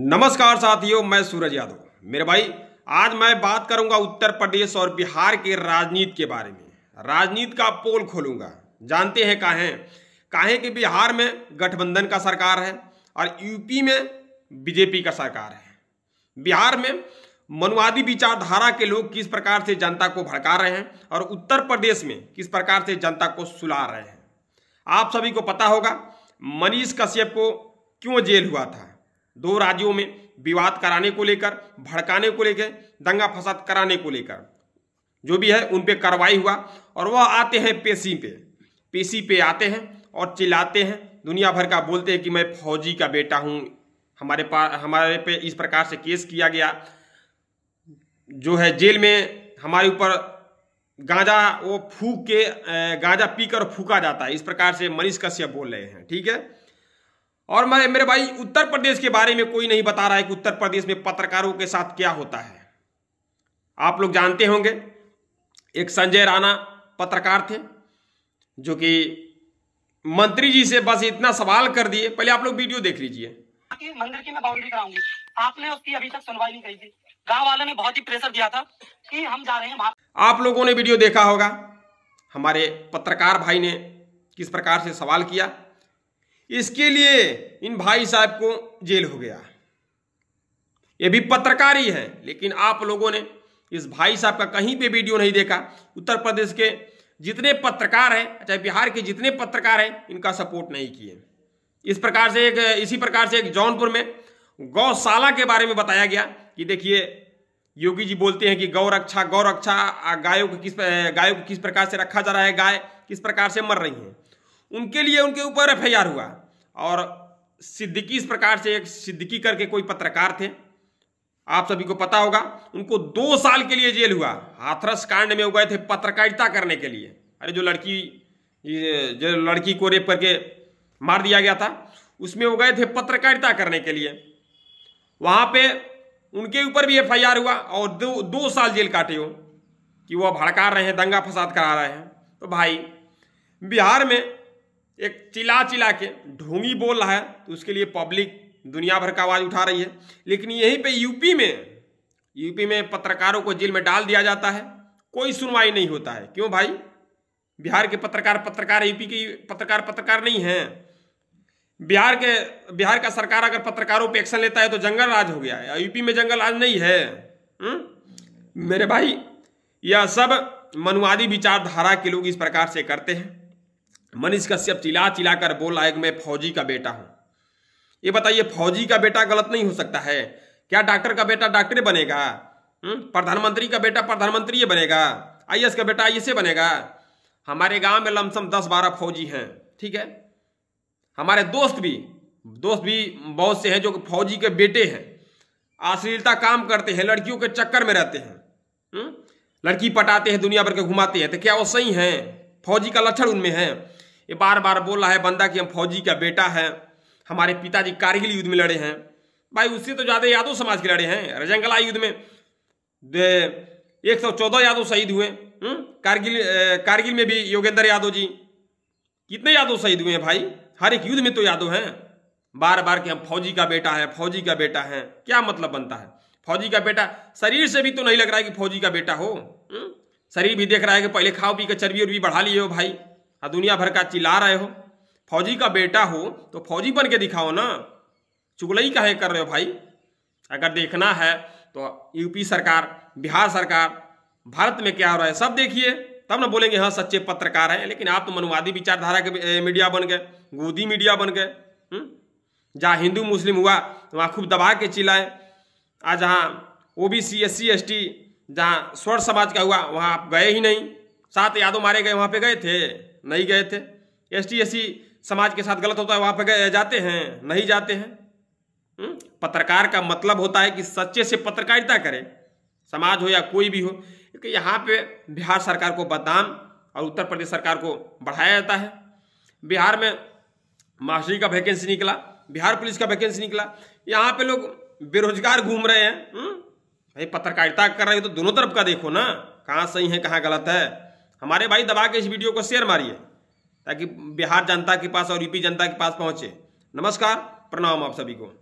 नमस्कार साथियों मैं सूरज यादव मेरे भाई आज मैं बात करूंगा उत्तर प्रदेश और बिहार के राजनीति के बारे में राजनीति का पोल खोलूंगा जानते हैं काहे काहे कि बिहार में गठबंधन का सरकार है और यूपी में बीजेपी का सरकार है बिहार में मनुवादी विचारधारा के लोग किस प्रकार से जनता को भड़का रहे हैं और उत्तर प्रदेश में किस प्रकार से जनता को सुला रहे हैं आप सभी को पता होगा मनीष कश्यप को क्यों जेल हुआ था दो राज्यों में विवाद कराने को लेकर भड़काने को लेकर दंगा फसाद कराने को लेकर जो भी है उन पर कार्रवाई हुआ और वह आते हैं पेशी पे पेशी पे आते हैं और चिल्लाते हैं दुनिया भर का बोलते हैं कि मैं फौजी का बेटा हूँ हमारे पास हमारे पे इस प्रकार से केस किया गया जो है जेल में हमारे ऊपर गांजा वो फूक के गांजा पीकर फूका जाता है इस प्रकार से मनीष कश्यप बोल रहे हैं ठीक है और मैं मेरे भाई उत्तर प्रदेश के बारे में कोई नहीं बता रहा है कि उत्तर प्रदेश में पत्रकारों के साथ क्या होता है आप लोग जानते होंगे एक संजय राणा पत्रकार थे जो कि मंत्री जी से बस इतना सवाल कर दिए पहले आप लोग वीडियो देख लीजिए मंदिर की मैं बाउंड्री कराऊंगी आपने उसकी अभी तक सुनवाई नहीं करी थी गांव वाले ने बहुत ही प्रेशर दिया था कि हम जा रहे हैं आप लोगों ने वीडियो देखा होगा हमारे पत्रकार भाई ने किस प्रकार से सवाल किया इसके लिए इन भाई साहब को जेल हो गया ये भी पत्रकारी है लेकिन आप लोगों ने इस भाई साहब का कहीं पे वीडियो नहीं देखा उत्तर प्रदेश के जितने पत्रकार हैं चाहे बिहार के जितने पत्रकार हैं इनका सपोर्ट नहीं किए इस प्रकार से एक इसी प्रकार से एक जौनपुर में गौशाला के बारे में बताया गया कि देखिए योगी जी बोलते हैं कि गौ रक्षा गौ रक्षा गायों को किस गायों को किस प्रकार से रखा जा रहा है गाय किस प्रकार से मर रही हैं उनके लिए उनके ऊपर एफ हुआ और सिद्दीकी इस प्रकार से एक सिद्दीकी करके कोई पत्रकार थे आप सभी को पता होगा उनको दो साल के लिए जेल हुआ हाथरस कांड में गए थे पत्रकारिता करने के लिए अरे जो लड़की जो लड़की को रेप करके मार दिया गया था उसमें वो गए थे पत्रकारिता करने के लिए वहाँ पे उनके ऊपर भी एफ हुआ और दो दो साल जेल काटे हो कि वह भड़का रहे हैं दंगा फसाद करा रहे हैं तो भाई बिहार में एक चिल्ला चिल्ला के ढोंगी बोल रहा है तो उसके लिए पब्लिक दुनिया भर का आवाज़ उठा रही है लेकिन यहीं पे यूपी में यूपी में पत्रकारों को जेल में डाल दिया जाता है कोई सुनवाई नहीं होता है क्यों भाई बिहार के पत्रकार पत्रकार यूपी के पत्रकार पत्रकार नहीं हैं बिहार के बिहार का सरकार अगर पत्रकारों पर एक्शन लेता है तो जंगल राज हो गया है यूपी में जंगल राज नहीं है हुँ? हम्म? मेरे भाई यह सब मनुवादी विचारधारा के लोग इस प्रकार से करते हैं मनीष कश्यप चिल्ला चिल्लाकर बोला है कि मैं फौजी का बेटा हूं ये बताइए फौजी का बेटा गलत नहीं हो सकता है क्या डॉक्टर का बेटा डॉक्टर बनेगा हम्म, प्रधानमंत्री का बेटा प्रधानमंत्री बनेगा आई का बेटा आई बनेगा हमारे गांव में लमसम दस बारह फौजी हैं ठीक है हमारे दोस्त भी दोस्त भी बहुत से हैं जो फौजी के बेटे हैं अश्लीलता काम करते हैं लड़कियों के चक्कर में रहते हैं हम्म, लड़की पटाते हैं दुनिया भर के घुमाते हैं तो क्या वो सही हैं फौजी का लक्षण उनमें है ये बार बार बोल रहा है बंदा कि हम फौजी का बेटा है हमारे पिताजी कारगिल युद्ध में लड़े हैं भाई उससे तो ज़्यादा यादव समाज के लड़े हैं रजंगला युद्ध में एक सौ चौदह यादव शहीद हुए हम्म? कारगिल कारगिल में भी योगेंद्र यादव जी कितने यादव शहीद हुए हैं भाई हर एक युद्ध में तो यादव हैं बार बार के हम फौजी का बेटा है फौजी का बेटा है क्या मतलब बनता है फौजी का बेटा शरीर से भी तो नहीं लग रहा है कि फौजी का बेटा हो हम्म? शरीर भी देख रहा है कि पहले खाओ पी कर चर्बी उर्बी बढ़ा लिए हो भाई हाँ दुनिया भर का चिल्ला रहे हो फौजी का बेटा हो तो फौजी बन के दिखाओ ना चुगलई कहे कर रहे हो भाई अगर देखना है तो यूपी सरकार बिहार सरकार भारत में क्या हो रहा है सब देखिए तब ना बोलेंगे हाँ सच्चे पत्रकार हैं लेकिन आप तो मनुवादी विचारधारा के मीडिया बन गए गोदी मीडिया बन गए हम्म? जहाँ हिंदू मुस्लिम हुआ वहाँ खूब दबा के चिल्लाए आज जहाँ O B C S C S T जहाँ स्वर्ण समाज का हुआ वहाँ आप गए ही नहीं सात यादव मारे गए वहाँ पे गए थे नहीं गए थे एस टी समाज के साथ गलत होता है वहाँ पर जाते हैं नहीं जाते हैं हम्म? पत्रकार का मतलब होता है कि सच्चे से पत्रकारिता करें समाज हो या कोई भी हो क्योंकि यहाँ पे बिहार सरकार को बदनाम और उत्तर प्रदेश सरकार को बढ़ाया जाता है बिहार में मास्टरी का वैकेंसी निकला बिहार पुलिस का वैकेंसी निकला यहाँ पे लोग बेरोजगार घूम रहे हैं हम्म? भाई पत्रकारिता कर रहे हो तो दोनों तरफ का देखो ना कहाँ सही है कहाँ गलत है हमारे भाई दबा के इस वीडियो को शेयर मारिए ताकि बिहार जनता के पास और यूपी जनता के पास पहुंचे नमस्कार प्रणाम आप सभी को